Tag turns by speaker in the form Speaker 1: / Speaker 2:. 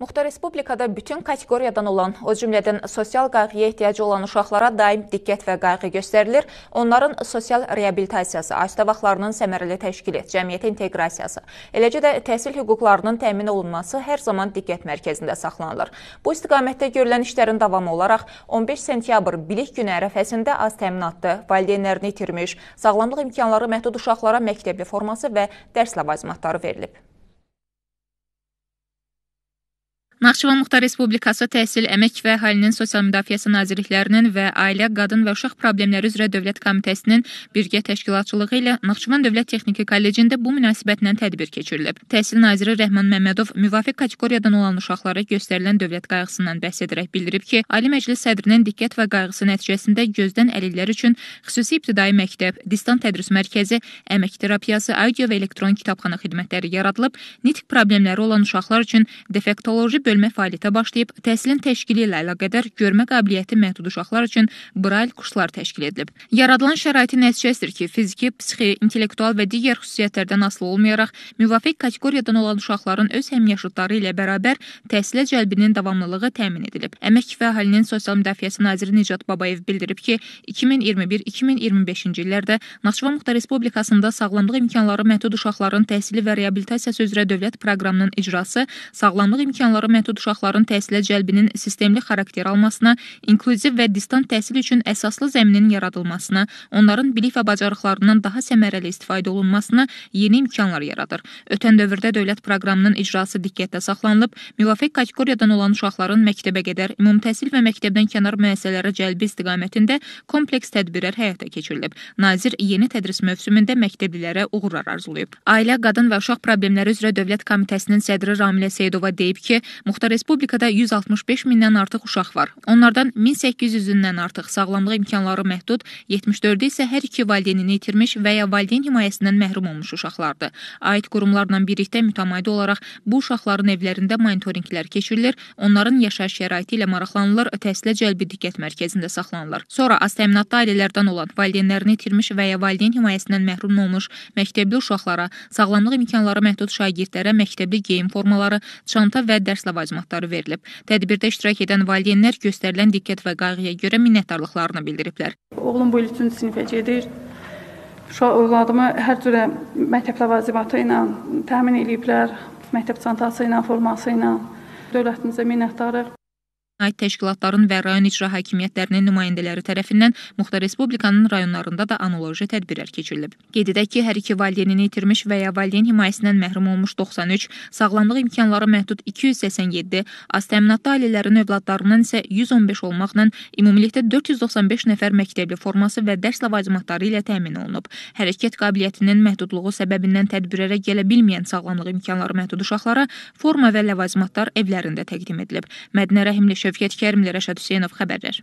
Speaker 1: Muxtar Respublikada bütün kateqoriyadan olan, o cümlədən sosial qayğıya ehtiyacı olan uşaqlara daim diqqət və qayğı göstərilir, onların sosial reabilitasiyası, ailə vaxtlarının səmərəli təşkili, cəmiyyətə inteqrasiyası, eləcə də təhsil hüquqlarının təmin olunması hər zaman diqqət mərkəzində saxlanılır. Bu istiqamətdə görülən işlərin davamı olaraq 15 sentyabr bilik günü ərəfəsində az təminatlı, valideynlərini itirmiş, sağlamlıq imkanları məhdud uşaqlara məktəbli forması və dərs ləvazimatları verilib. Naxçıvan Muxtar Respublikası Təhsil, Əmək və Əhalinin Sosial Müdafiəsi Nazirliklərinin və Ailə, Qadın və Uşaq Problemləri üzrə Dövlət Komitəsinin birgə təşkilatçılığı ilə Naxçıvan Dövlət Texniki Kollecində bu münasibətlə tədbir keçirilib. Təhsil naziri Rəhman Məmmədov müvafiq kateqoriyadan olan uşaqlara göstərilən dövlət qayğısından bəhs edərək bildirib ki, Ali Məclis sədrinin diqqət və qayğısı nəticəsində gözdən əlillər üçün xüsusi ibtidai məktəb, distant tədris mərkəzi, əmək terapiyası, audio və elektron kitabxana xidmətləri yaradılıb, nitq problemləri olan uşaqlar üçün defektoloji bölmə fəaliyyətə başlayıb, təhsilin təşkili ilə əlaqədar görmə qabiliyyəti məhdud uşaqlar üçün brail kurslar təşkil edilib. Yaradılan şəraitin nəticəsidir ki, fiziki, psixi, intellektual və digər xüsusiyyətlərdən asılı olmayaraq müvafiq kateqoriyadan olan uşaqların öz həmyaşıdları ilə bərabər təhsilə cəlbinin davamlılığı təmin edilib. Əmək və Əhalinin Sosial Müdafiəsi naziri Nicat Babayev bildirib ki, 2021-2025-ci illərdə Naxçıvan Muxtar Respublikasında sağlamlıq imkanları məhdud uşaqların təhsili və reabilitasiyası üzrə dövlət proqramının icrası sağlamlıq imkanları məhdud uşaqların təhsilə cəlbinin sistemli xarakter almasına, inklüziv və distant təhsil üçün əsaslı zəminin yaradılmasına, onların bilik və bacarıqlarından daha səmərəli istifadə olunmasına yeni imkanlar yaradır. Ötən dövrdə dövlət proqramının icrası diqqətdə saxlanılıb, müvafiq kateqoriyadan olan uşaqların məktəbə qədər ümumi təhsil və məktəbdən kənar müəssisələrə cəlbi istiqamətində kompleks tədbirlər həyata keçirilib. Nazir yeni tədris mövsümündə məktəblilərə uğurlar arzulayıb. Ailə, qadın və uşaq problemləri üzrə Dövlət Komitəsinin sədri Ramilə Seyidova deyib ki, Muxtar Respublikada 165 mindən artıq uşaq var. Onlardan 1800-ündən artıq sağlamlıq imkanları məhdud, 74-də isə hər iki valideynini itirmiş və ya valideyn himayəsindən məhrum olmuş uşaqlardır. Aid qurumlarla birlikdə mütəmadi olaraq bu uşaqların evlərində monitorinqlər keçirilir, onların yaşayış şəraiti ilə maraqlanılır, təhsilə cəlbi diqqət mərkəzində saxlanılır. Sonra az təminatlı ailələrdən olan valideynlərini itirmiş və ya valideyn himayəsindən məhrum olmuş məktəbli uşaqlara, sağlamlıq imkanları məhdud şagirdlərə məktəbli geyim formaları, çanta və dərs ləvazimatları verilib. Tədbirdə iştirak edən valideynlər göstərilən diqqət və qayğıya görə minnətdarlıqlarını bildiriblər.
Speaker 2: Oğlum bu il 3-cü sinifə gedir. Uşaq övladımı hər cürə məktəb ləvazimatı ilə təmin ediblər, məktəb çantası ilə, forması ilə dövlətimizə minnətdarıq
Speaker 1: aid təşkilatların və rayon icra hakimiyyətlərinin nümayəndələri tərəfindən Muxtar Respublikanın rayonlarında da analoji tədbirlər keçirilib. Qeyd edək ki, hər iki valideynini itirmiş və ya valideyn himayəsindən məhrum olmuş 93, sağlamlıq imkanları məhdud 287, az təminatlı ailələrin övladlarının isə 115 olmaqla ümumilikdə 495 nəfər məktəbli forması və dərs ləvazimatları ilə təmin olunub. Hərəkət qabiliyyətinin məhdudluğu səbəbindən tədbirlərə gələ bilməyən sağlamlıq imkanları məhdud uşaqlara forma və ləvazimatlar evlərində təqdim edilib. Mədinə Rəhimli Şövkət Kərimli, Rəşad Hüseynov xəbərlər.